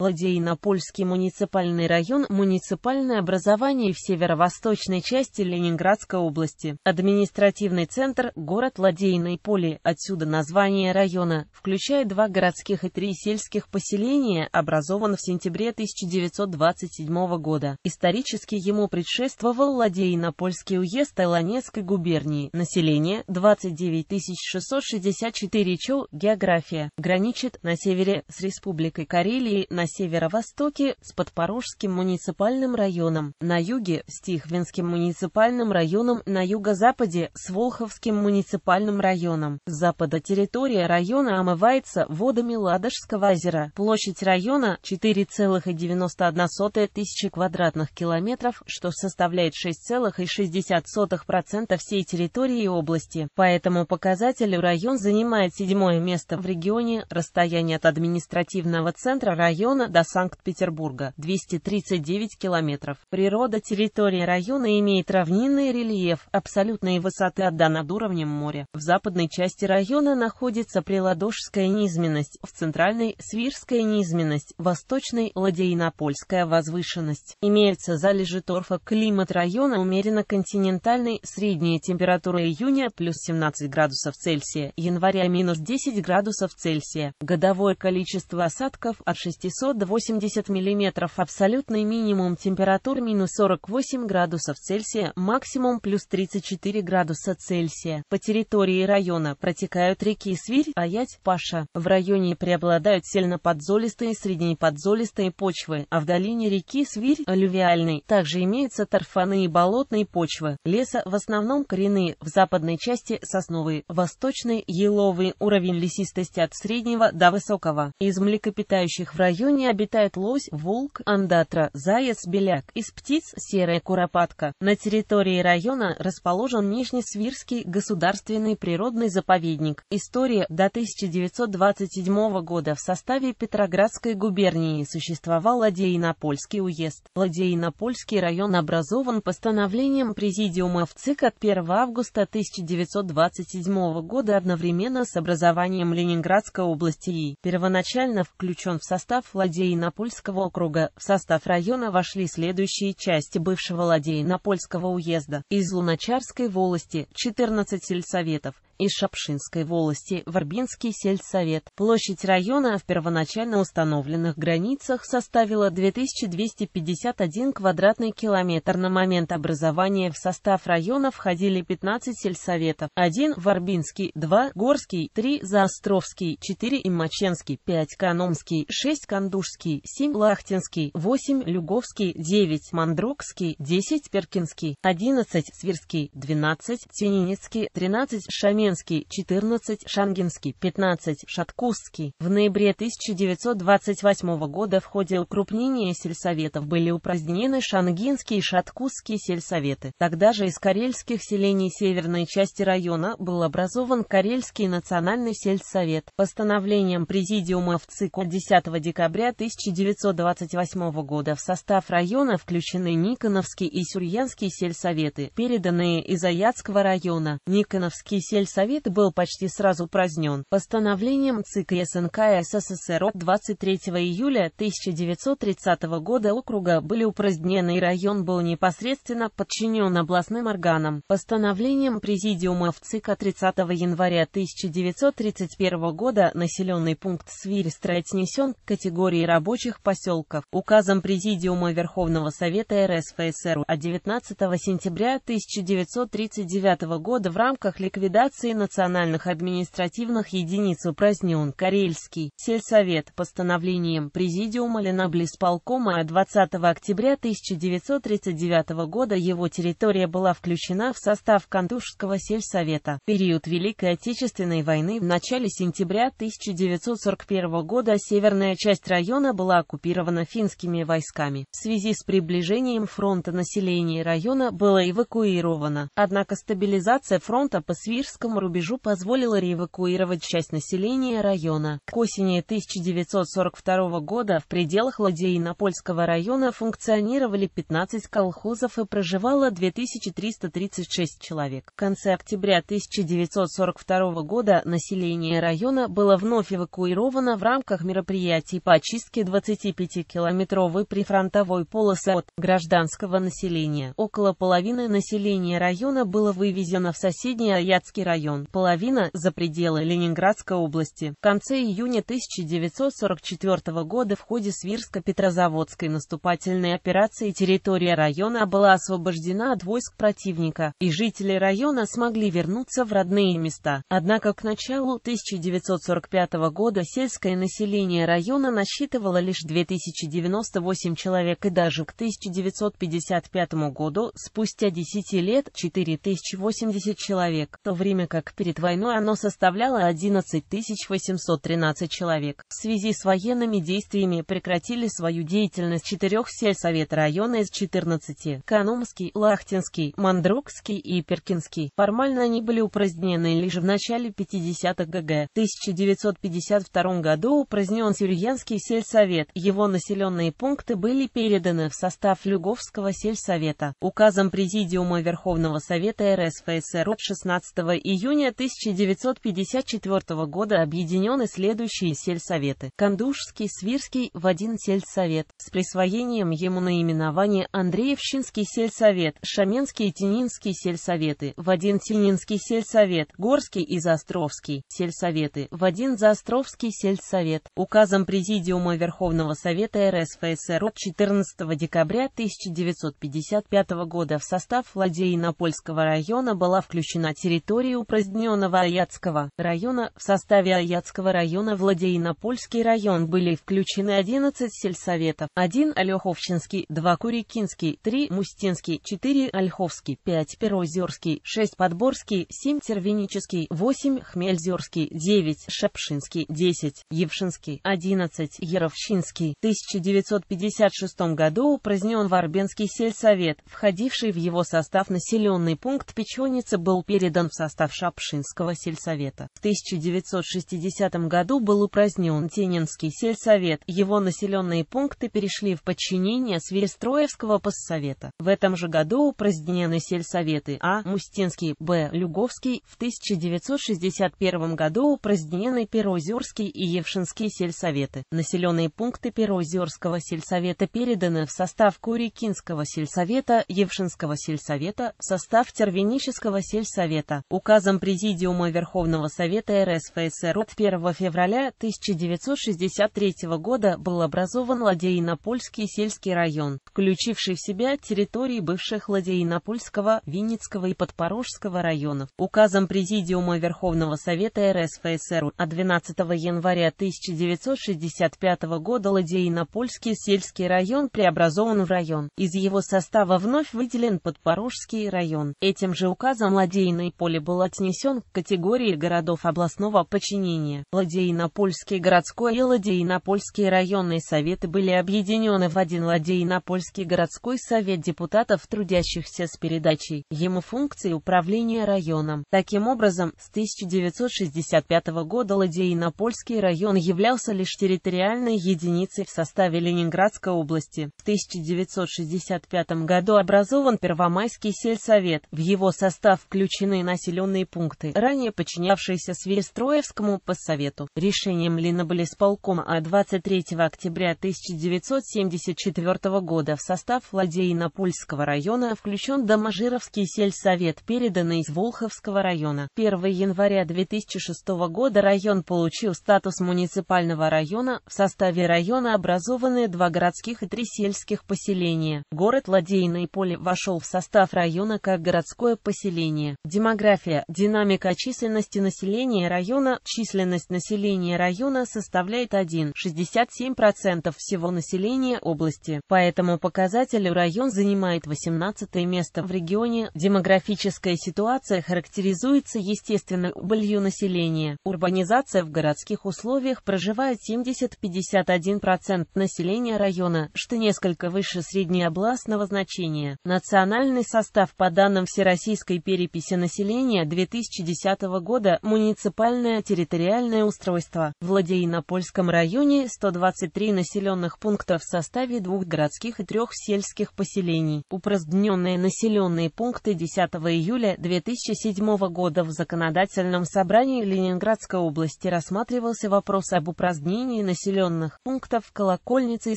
Ладейно-Польский муниципальный район – муниципальное образование в северо-восточной части Ленинградской области. Административный центр – город Ладейной поле, отсюда название района, включая два городских и три сельских поселения, образован в сентябре 1927 года. Исторически ему предшествовал Ладейно-Польский уезд Илонецкой губернии. Население – 29 664 чел, география. Граничит на севере с Республикой Карелии, на северо-востоке с Подпорожским муниципальным районом, на юге с Тихвинским муниципальным районом, на юго-западе с Волховским муниципальным районом. С запада территория района омывается водами Ладожского озера. Площадь района 4,91 тысячи квадратных километров, что составляет 6,60% всей территории области. По этому показателю район занимает седьмое место в регионе, расстояние от административного центра района района до Санкт-Петербурга 239 километров. Природа территории района имеет равнинный рельеф, абсолютные высоты отдан над уровнем моря. В западной части района находится Приладожская низменность, в центральной – Свирская низменность, восточной – Ладейнопольская возвышенность. Имеются залежи торфа. Климат района умеренно континентальный, средняя температура июня плюс 17 градусов Цельсия, января минус 10 градусов Цельсия. Годовое количество осадков от 600 780 мм, абсолютный минимум температур минус 48 градусов Цельсия, максимум плюс 34 градуса Цельсия. По территории района протекают реки Свирь, Аять, Паша. В районе преобладают сельноподзолистые и среднеподзолистые почвы, а в долине реки Свирь, алювиальной, также имеются торфяные и болотные почвы. Леса в основном коренные, в западной части сосновые, восточной еловые, уровень лесистости от среднего до высокого. Из млекопитающих в районе зоне обитает лось, волк, андатра, заяц, беляк. Из птиц серая куропатка. На территории района расположен Нижнесвирский государственный природный заповедник. История до 1927 года в составе Петроградской губернии существовал Ладейнопольский уезд. Ладейнопольский район образован постановлением Президиума в ЦИК от 1 августа 1927 года одновременно с образованием Ленинградской области и первоначально включен в состав Ладейно-Польского округа. В состав района вошли следующие части бывшего Ладейно-Польского уезда. Из Луначарской волости 14 сельсоветов, из Шапшинской волости в Арбинский сельсовет. Площадь района в первоначально установленных границах составила 2251 квадратный километр. На момент образования в состав района входили 15 сельсоветов. 1 в Арбинский, 2 Горский, 3 Заостровский, 4 Имаченский, 5 Каномский, 6 Кандушский, 7 Лахтинский, 8 Люговский, 9 Мандрокский, 10 Перкинский, 11 Свирский, 12 Тюнинецкий, 13 Шамин. Тюменский 14, Шангинский 15, Шаткусский. В ноябре 1928 года в ходе укрупнения сельсоветов были упразднены Шангинский и Шаткусский сельсоветы. Тогда же из карельских селений северной части района был образован Карельский национальный сельсовет. Постановлением Президиума в ЦИК 10 декабря 1928 года в состав района включены Никоновский и Сюрьянский сельсоветы, переданные из Аятского района. Никоновский сельсовет Совет был почти сразу празднен постановлением ЦИК СНК СССР от 23 июля 1930 года округа были упразднены и район был непосредственно подчинен областным органам. Постановлением Президиума в ЦИК 30 января 1931 года населенный пункт Свирьстрой отнесен к категории рабочих поселков. Указом Президиума Верховного Совета РСФСР от 19 сентября 1939 года в рамках ликвидации функции национальных административных единиц упразднен Карельский сельсовет постановлением Президиума Леноблисполкома 20 а октября 1939 года его территория была включена в состав Кантушского сельсовета. Период Великой Отечественной войны в начале сентября 1941 года северная часть района была оккупирована финскими войсками. В связи с приближением фронта население района было эвакуировано, однако стабилизация фронта по Свирскому Красноводскому рубежу позволило реэвакуировать часть населения района. К осени 1942 года в пределах Ладеинопольского района функционировали 15 колхозов и проживало 2336 человек. В конце октября 1942 года население района было вновь эвакуировано в рамках мероприятий по очистке 25-километровой прифронтовой полосы от гражданского населения. Около половины населения района было вывезено в соседний Аятский район район, половина – за пределы Ленинградской области. В конце июня 1944 года в ходе Свирско-Петрозаводской наступательной операции территория района была освобождена от войск противника, и жители района смогли вернуться в родные места. Однако к началу 1945 года сельское население района насчитывало лишь 2098 человек и даже к 1955 году, спустя 10 лет, 4080 человек, в то время как перед войной оно составляло 11 813 человек. В связи с военными действиями прекратили свою деятельность четырех сельсовет района из 14 – Канумский, Лахтинский, Мандрукский и Перкинский. Формально они были упразднены лишь в начале 50-х ГГ. В 1952 году упразднен Сюрьянский сельсовет, его населенные пункты были переданы в состав Люговского сельсовета. Указом Президиума Верховного Совета РСФСР от 16 июня июня 1954 года объединены следующие сельсоветы. Кандушский, Свирский в один сельсовет, с присвоением ему наименования Андреевщинский сельсовет, Шаменский и Тининский сельсоветы, в один Тининский сельсовет, Горский и Заостровский сельсоветы, в один Заостровский сельсовет. Указом Президиума Верховного Совета РСФСР от 14 декабря 1955 года в состав Ладейнопольского района была включена территория упраздненного Аятского района, в составе Аятского района Владейнопольский район были включены 11 сельсоветов, 1 Алеховщинский, 2 Курикинский, 3 Мустинский, 4 Ольховский, 5 Перозерский, 6 Подборский, 7 Тервенический, 8 Хмельзерский, 9 Шепшинский, 10 Евшинский, 11 Яровщинский. В 1956 году упразднен Варбенский сельсовет, входивший в его состав населенный пункт Печеница был передан в состав Шапшинского сельсовета. В 1960 году был упразднен Тененский сельсовет, его населенные пункты перешли в подчинение Свирестроевского поссовета. В этом же году упразднены сельсоветы А. Мустинский, Б. Люговский, в 1961 году упразднены Перозерский и Евшинский сельсоветы. Населенные пункты Перозерского сельсовета переданы в состав Курикинского сельсовета, Евшинского сельсовета, в состав Тервенического сельсовета. Указом указом Президиума Верховного Совета РСФСР от 1 февраля 1963 года был образован Ладейнопольский сельский район, включивший в себя территории бывших Ладейнопольского, Винницкого и Подпорожского районов. Указом Президиума Верховного Совета РСФСР от 12 января 1965 года Ладейнопольский сельский район преобразован в район. Из его состава вновь выделен Подпорожский район. Этим же указом Ладейное поле было снесен к категории городов областного подчинения. Ладейнопольский городской и Ладейнопольский районные советы были объединены в один Ладейнопольский городской совет депутатов, трудящихся с передачей ему функции управления районом. Таким образом, с 1965 года Ладейнопольский район являлся лишь территориальной единицей в составе Ленинградской области. В 1965 году образован Первомайский сельсовет. В его состав включены населенные населенные пункты, ранее подчинявшиеся Свиестроевскому по совету. Решением Линоболисполкома а 23 октября 1974 года в состав Ладейно-Польского района включен Доможировский сельсовет, переданный из Волховского района. 1 января 2006 года район получил статус муниципального района, в составе района образованы два городских и три сельских поселения. Город Ладейное поле вошел в состав района как городское поселение. Демография Динамика численности населения района. Численность населения района составляет 1,67% всего населения области. По этому показателю район занимает 18 место в регионе. Демографическая ситуация характеризуется естественной убылью населения. Урбанизация в городских условиях проживает 70-51% населения района, что несколько выше среднеобластного значения. Национальный состав по данным Всероссийской переписи населения – 2010 года муниципальное территориальное устройство. В Польском районе 123 населенных пункта в составе двух городских и трех сельских поселений. Упраздненные населенные пункты 10 июля 2007 года в Законодательном собрании Ленинградской области рассматривался вопрос об упразднении населенных пунктов колокольницы и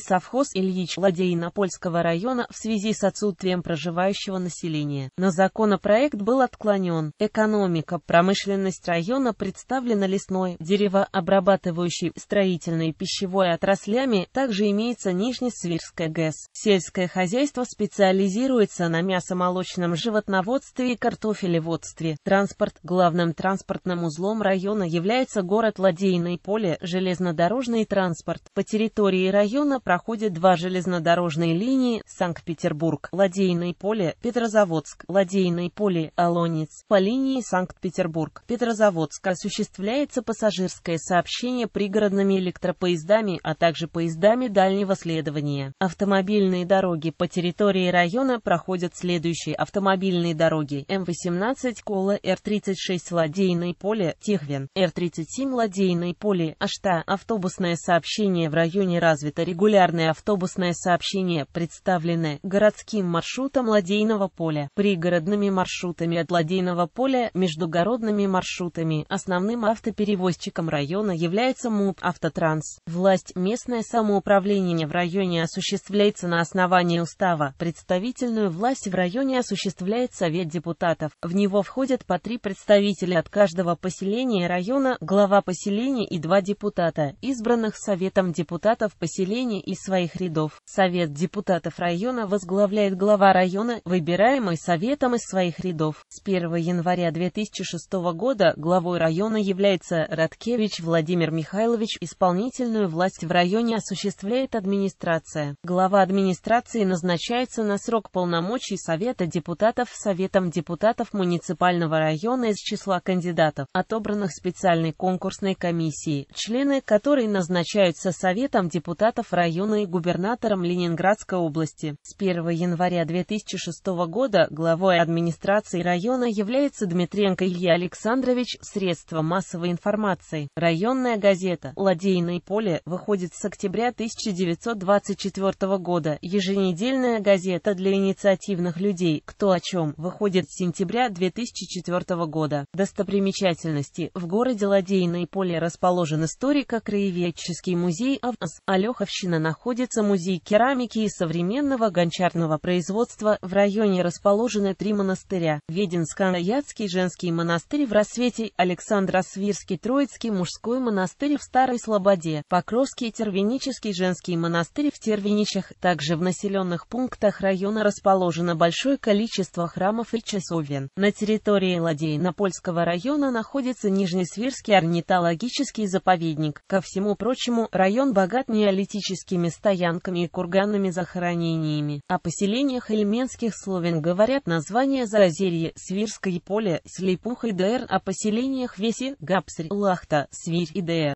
совхоз Ильич Польского района в связи с отсутствием проживающего населения. Но законопроект был отклонен. Эконом экономика, промышленность района представлена лесной, деревообрабатывающей, строительной и пищевой отраслями, также имеется Нижнесвирская ГЭС. Сельское хозяйство специализируется на мясомолочном животноводстве и картофелеводстве. Транспорт. Главным транспортным узлом района является город Ладейное поле, железнодорожный транспорт. По территории района проходят два железнодорожные линии Санкт-Петербург, Ладейное поле, Петрозаводск, Ладейное поле, Алонец. По линии Санкт-Петербург, Петрозаводск осуществляется пассажирское сообщение пригородными электропоездами, а также поездами дальнего следования. Автомобильные дороги по территории района проходят следующие автомобильные дороги М-18 Кола, Р-36 Ладейное поле, Техвин, Р-37 Ладейное поле, Ашта. Автобусное сообщение в районе развито. Регулярное автобусное сообщение представленное городским маршрутом Ладейного поля, пригородными маршрутами от Ладейного поля междугородными маршрутами. Основным автоперевозчиком района является МУП «Автотранс». Власть местное самоуправление в районе осуществляется на основании устава. Представительную власть в районе осуществляет Совет депутатов. В него входят по три представителя от каждого поселения района, глава поселения и два депутата, избранных Советом депутатов поселения из своих рядов. Совет депутатов района возглавляет глава района, выбираемый Советом из своих рядов. С 1 января 2000 2006 года главой района является Радкевич Владимир Михайлович, исполнительную власть в районе осуществляет администрация. Глава администрации назначается на срок полномочий Совета депутатов Советом депутатов муниципального района из числа кандидатов, отобранных специальной конкурсной комиссией, члены которой назначаются Советом депутатов района и губернатором Ленинградской области. С 1 января 2006 года главой администрации района является Дмитрий Петренко Илья Александрович, средства массовой информации. Районная газета «Ладейное поле» выходит с октября 1924 года. Еженедельная газета для инициативных людей «Кто о чем» выходит с сентября 2004 года. Достопримечательности. В городе Ладейное поле расположен историко-краеведческий музей АВС. Алеховщина находится музей керамики и современного гончарного производства. В районе расположены три монастыря. Веденско-Аяцкий же Воскресенский монастырь в Рассвете, Александра Свирский Троицкий мужской монастырь в Старой Слободе, Покровский Тервенический женский монастырь в Тервеничах. Также в населенных пунктах района расположено большое количество храмов и часовен. На территории Ладейно-Польского района находится Нижнесвирский орнитологический заповедник. Ко всему прочему, район богат неолитическими стоянками и курганными захоронениями. О поселениях эльменских словен говорят названия Заозерье, Свирское поле, Слепуха и Др. о а поселениях Веси, Гапсри, Лахта, Свирь и Др.